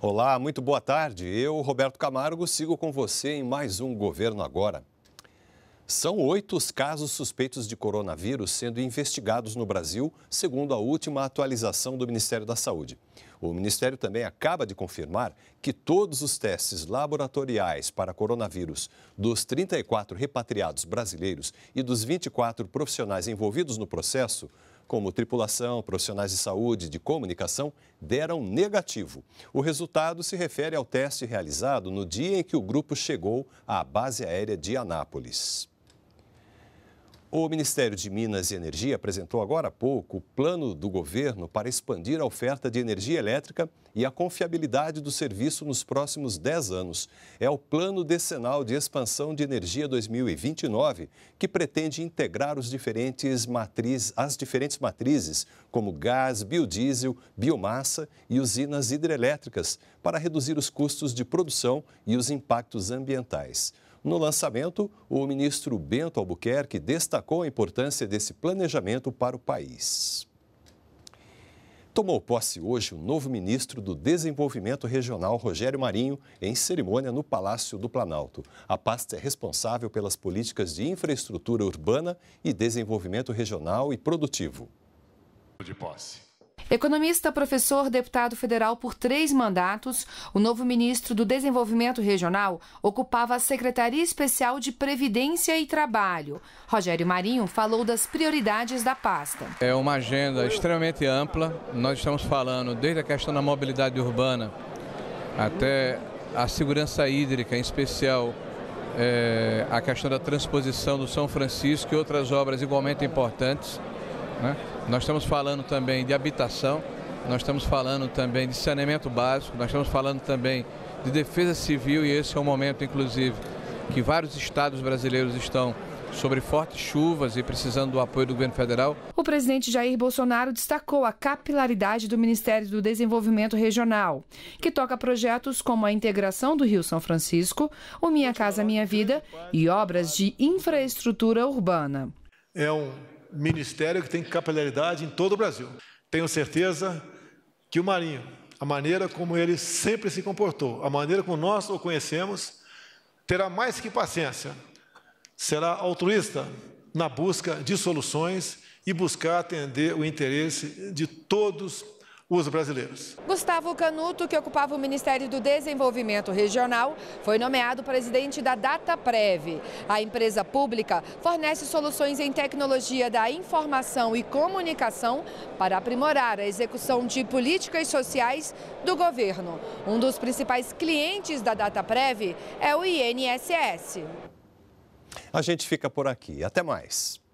Olá, muito boa tarde. Eu, Roberto Camargo, sigo com você em mais um Governo Agora. São oito os casos suspeitos de coronavírus sendo investigados no Brasil, segundo a última atualização do Ministério da Saúde. O Ministério também acaba de confirmar que todos os testes laboratoriais para coronavírus dos 34 repatriados brasileiros e dos 24 profissionais envolvidos no processo como tripulação, profissionais de saúde e de comunicação, deram negativo. O resultado se refere ao teste realizado no dia em que o grupo chegou à base aérea de Anápolis. O Ministério de Minas e Energia apresentou agora há pouco o plano do governo para expandir a oferta de energia elétrica e a confiabilidade do serviço nos próximos 10 anos. É o Plano Decenal de Expansão de Energia 2029, que pretende integrar os diferentes matriz, as diferentes matrizes, como gás, biodiesel, biomassa e usinas hidrelétricas, para reduzir os custos de produção e os impactos ambientais. No lançamento, o ministro Bento Albuquerque destacou a importância desse planejamento para o país. Tomou posse hoje o novo ministro do Desenvolvimento Regional, Rogério Marinho, em cerimônia no Palácio do Planalto. A pasta é responsável pelas políticas de infraestrutura urbana e desenvolvimento regional e produtivo. De posse. Economista, professor, deputado federal por três mandatos, o novo ministro do Desenvolvimento Regional ocupava a Secretaria Especial de Previdência e Trabalho. Rogério Marinho falou das prioridades da pasta. É uma agenda extremamente ampla. Nós estamos falando desde a questão da mobilidade urbana até a segurança hídrica, em especial é, a questão da transposição do São Francisco e outras obras igualmente importantes. Né? Nós estamos falando também de habitação, nós estamos falando também de saneamento básico, nós estamos falando também de defesa civil e esse é um momento, inclusive, que vários estados brasileiros estão sobre fortes chuvas e precisando do apoio do governo federal. O presidente Jair Bolsonaro destacou a capilaridade do Ministério do Desenvolvimento Regional, que toca projetos como a integração do Rio São Francisco, o Minha Casa Minha Vida e obras de infraestrutura urbana. É um ministério que tem capilaridade em todo o Brasil. Tenho certeza que o Marinho, a maneira como ele sempre se comportou, a maneira como nós o conhecemos, terá mais que paciência, será altruísta na busca de soluções e buscar atender o interesse de todos os brasileiros. Gustavo Canuto, que ocupava o Ministério do Desenvolvimento Regional, foi nomeado presidente da DataPrev. A empresa pública fornece soluções em tecnologia da informação e comunicação para aprimorar a execução de políticas sociais do governo. Um dos principais clientes da DataPrev é o INSS. A gente fica por aqui. Até mais.